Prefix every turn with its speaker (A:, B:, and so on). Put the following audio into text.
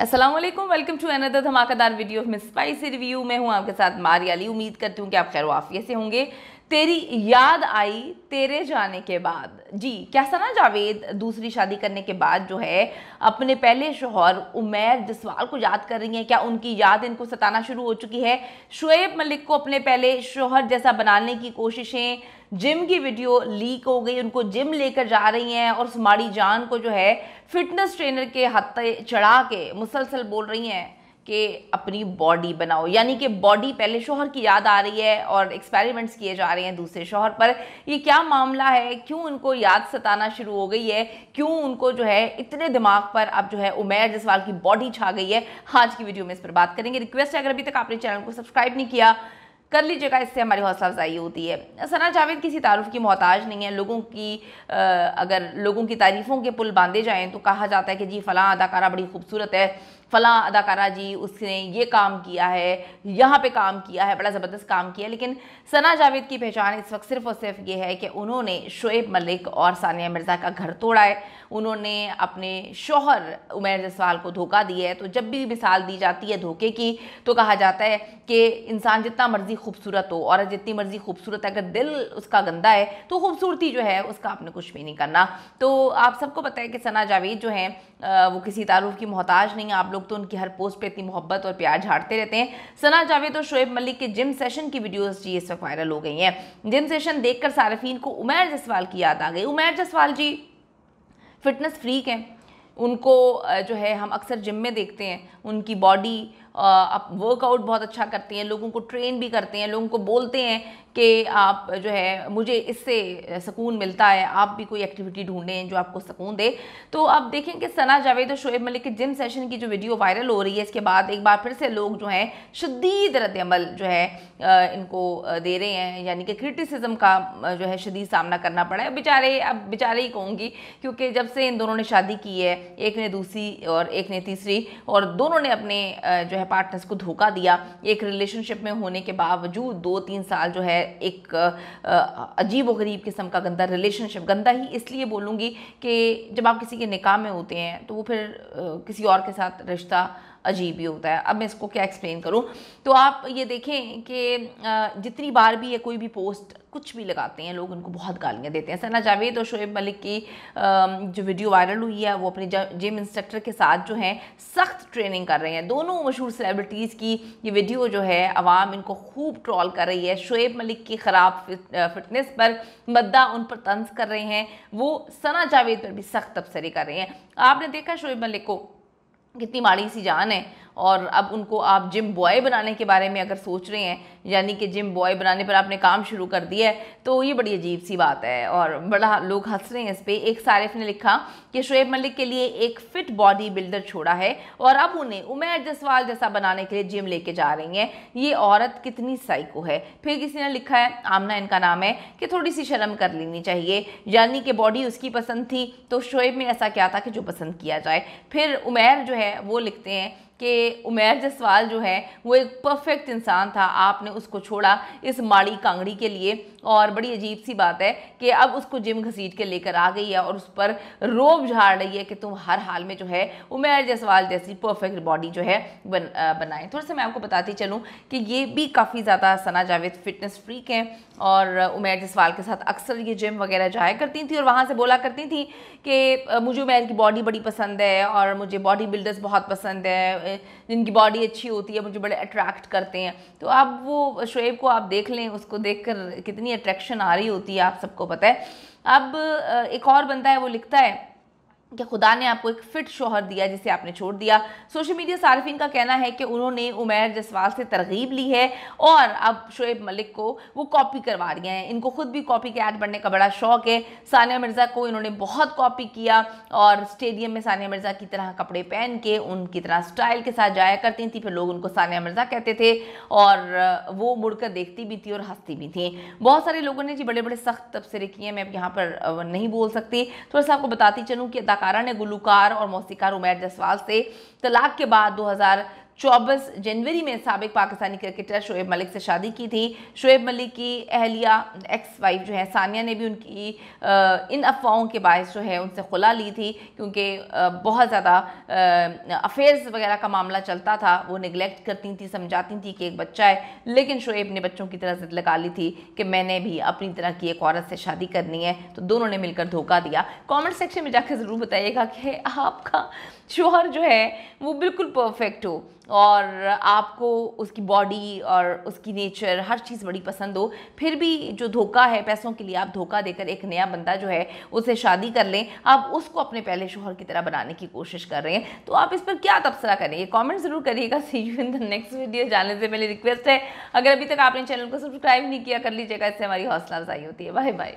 A: Aslam welcome to another धमाकेदार video Miss Spicy review मैं हूँ आपके साथ मारियाली उम्मीद करती हूँ कि आप खैर वाफिया से होंगे तेरी याद आई तेरे जाने के बाद जी कैसा ना जावेद दूसरी शादी करने के बाद जो है अपने पहले शोहर उमेर जसवाल को याद कर रही हैं क्या उनकी याद इनको सताना शुरू हो चुकी है शुएब मलिक को अपने पहले शोहर जैसा बनाने की कोशिशें जिम की वीडियो लीक हो गई उनको जिम लेकर जा रही हैं और सुमाड़ी जान को जो है फिटनेस ट्रेनर के हथे चढ़ा के मुसलसल बोल रही हैं कि अपनी बॉडी बनाओ यानी कि बॉडी पहले शोहर की याद आ रही है और एक्सपेरिमेंट्स किए जा रहे हैं दूसरे शोहर पर ये क्या मामला है क्यों उनको याद सताना शुरू हो गई है क्यों उनको जो है इतने दिमाग पर अब जो है उमेर जसवाल की बॉडी छा गई है आज की वीडियो में इस पर बात करेंगे रिक्वेस्ट है अगर अभी तक आपने चैनल को सब्सक्राइब नहीं किया कर लीजिएगा इससे हमारी हौसला अफजाई होती है सना जावेद किसी तारुफ की मोहताज नहीं है लोगों की आ, अगर लोगों की तारीफ़ों के पुल बांधे जाएँ तो कहा जाता है कि जी फ़लाँ अदाकारा बड़ी खूबसूरत है फ़ला अदाकारा जी उसने ये काम किया है यहाँ पे काम किया है बड़ा ज़बरदस्त काम किया लेकिन सना जावेद की पहचान इस वक्त सिर्फ और सिर्फ ये है कि उन्होंने शुएब मलिक और सानिया मिर्ज़ा का घर तोड़ा है उन्होंने अपने शोहर उमेर जसवाल को धोखा दिया है तो जब भी मिसाल दी जाती है धोखे की तो कहा जाता है कि इंसान जितना मर्ज़ी खूबसूरत हो और जितनी मर्ज़ी खूबसूरत है अगर दिल उसका गंदा है तो खूबसूरती जो है उसका आपने कुछ भी नहीं करना तो आप सबको पता है कि सना जावेद जो हैं वो किसी तारुफ की मोहताज नहीं आप लोग लोग तो उनकी हर पोस्ट पे इतनी मोहब्बत और प्यार झाड़ते रहते हैं सना जावेद और शोएब मलिक के जिम सेशन की वीडियोस जी इस वक्त वायरल हो गई हैं जिम सेशन देखकर सारफीन को उमेर जसवाल की याद आ गई उमेर जसवाल जी फिटनेस फ्रीक हैं उनको जो है हम अक्सर जिम में देखते हैं उनकी बॉडी आप वर्कआउट बहुत अच्छा करती हैं लोगों को ट्रेन भी करते हैं लोगों को बोलते हैं कि आप जो है मुझे इससे सुकून मिलता है आप भी कोई एक्टिविटी ढूंढें जो आपको सुकून दे तो आप देखें कि सना जावेद और शोएब मलिक के जिम सेशन की जो वीडियो वायरल हो रही है इसके बाद एक बार फिर से लोग जो हैं शदीद रद्दमल जो है इनको दे रहे हैं यानी कि क्रिटिसिज्म का जो है शदीद सामना करना पड़ा है बेचारे अब बेचारे ही कहूँगी क्योंकि जब से इन दोनों ने शादी की है एक ने दूसरी और एक ने तीसरी और दोनों ने अपने जो है है पार्टनर्स को धोखा दिया एक रिलेशनशिप में होने के बावजूद दो तीन साल जो है एक अजीब गरीब किस्म का गंदा रिलेशनशिप गंदा ही इसलिए बोलूँगी कि जब आप किसी के निकाह में होते हैं तो वो फिर किसी और के साथ रिश्ता अजीब ही होता है अब मैं इसको क्या एक्सप्लेन करूँ तो आप ये देखें कि जितनी बार भी ये कोई भी पोस्ट कुछ भी लगाते हैं लोग उनको बहुत गालियाँ देते हैं सना जावेद और शोएब मलिक की जो वीडियो वायरल हुई है वो अपने जिम इंस्ट्रक्टर के साथ जो है सख्त ट्रेनिंग कर रहे हैं दोनों मशहूर सेलिब्रिटीज़ की ये वीडियो जो है आवाम इनको खूब ट्रॉल कर रही है शोएब मलिक की ख़राब फिटनेस पर मद्दा उन पर तंज कर रहे हैं वो सना जावेद पर भी सख्त तबसरे कर रहे हैं आपने देखा शोएब मलिक को कितनी माड़ी सी जान है और अब उनको आप जिम बॉय बनाने के बारे में अगर सोच रहे हैं यानी कि जिम बॉय बनाने पर आपने काम शुरू कर दिया है तो ये बड़ी अजीब सी बात है और बड़ा लोग हंस रहे हैं इस पर एक सारिफ ने लिखा कि शुएब मलिक के लिए एक फ़िट बॉडी बिल्डर छोड़ा है और अब उन्हें उमेर जसवाल जैसा बनाने के लिए जिम लेके जा रही हैं ये औरत कितनी साइको है फिर किसी ने लिखा है आमना इनका नाम है कि थोड़ी सी शर्म कर लेनी चाहिए यानी कि बॉडी उसकी पसंद थी तो शुएब में ऐसा क्या था कि जो पसंद किया जाए फिर उमेर जो है वो लिखते हैं कि उमेर जसवाल जो है वो एक परफेक्ट इंसान था आपने उसको छोड़ा इस माड़ी कांगड़ी के लिए और बड़ी अजीब सी बात है कि अब उसको जिम घसीट के लेकर आ गई है और उस पर रोब झाड़ रही है कि तुम हर हाल में जो है उमेर जसवाल जैसी परफेक्ट बॉडी जो है बन बनाएं थोड़ा सा मैं आपको बताती चलूँ कि ये भी काफ़ी ज़्यादा सना जावेद फिटनेस फ्रीक हैं और उमेर जसवाल के साथ अक्सर ये जिम वगैरह जाया करती थी और वहाँ से बोला करती थी कि मुझे उमेर की बॉडी बड़ी पसंद है और मुझे बॉडी बिल्डर्स बहुत पसंद है जिनकी बॉडी अच्छी होती है मुझे बड़े अट्रैक्ट करते हैं तो अब वो शुएब को आप देख लें उसको देखकर कितनी अट्रैक्शन आ रही होती है आप सबको पता है अब एक और बनता है वो लिखता है कि खुदा ने आपको एक फ़िट शोहर दिया जिसे आपने छोड़ दिया सोशल मीडिया सार्फिन का कहना है कि उन्होंने उमेर जसवाल से तरगीब ली है और अब शोएब मलिक को वो कॉपी करवा रही हैं इनको खुद भी कॉपी के ऐड बनने का बड़ा शौक है सानिया मिर्ज़ा को इन्होंने बहुत कॉपी किया और स्टेडियम में सानिया मिर्ज़ा की तरह कपड़े पहन के उनकी तरह स्टाइल के साथ जाया करती थी फिर लोग उनको सानिया मिर्ज़ा कहते थे और वो मुड़कर देखती भी थी और हंसती भी थी बहुत सारे लोगों ने जी बड़े बड़े सख्त तबसरे किए मैं अब यहाँ पर नहीं बोल सकती थोड़ा सा आपको बताती चलूँ कि अदाकारा ने गुलूकार और मौसीकार उमैर जसवाल से तलाक के बाद 2000 चौबीस जनवरी में सबक पाकिस्तानी क्रिकेटर शोएब मलिक से शादी की थी शोएब मलिक की अहलिया एक्स वाइफ जो है सानिया ने भी उनकी इन अफवाहों के बायस जो है उनसे खुला ली थी क्योंकि बहुत ज़्यादा अफेयर्स वगैरह का मामला चलता था वो निगलेक्ट करती थी समझाती थी कि एक बच्चा है लेकिन शोएब ने बच्चों की तरह जिद लगा ली थी कि मैंने भी अपनी तरह की एक औरत से शादी करनी है तो दोनों ने मिलकर धोखा दिया कॉमेंट सेक्शन में जाकर ज़रूर बताइएगा कि आपका शोहर जो है वो बिल्कुल परफेक्ट हो और आपको उसकी बॉडी और उसकी नेचर हर चीज़ बड़ी पसंद हो फिर भी जो धोखा है पैसों के लिए आप धोखा देकर एक नया बंदा जो है उसे शादी कर लें आप उसको अपने पहले शोहर की तरह बनाने की कोशिश कर रहे हैं तो आप इस पर क्या तबसरा करें ये कॉमेंट ज़रूर करिएगा see you in the next video जानने से मेरी रिक्वेस्ट है अगर अभी तक आपने चैनल को सब्सक्राइब नहीं किया कर लीजिएगा इससे हमारी हौसला अफजाई होती है बाय बाय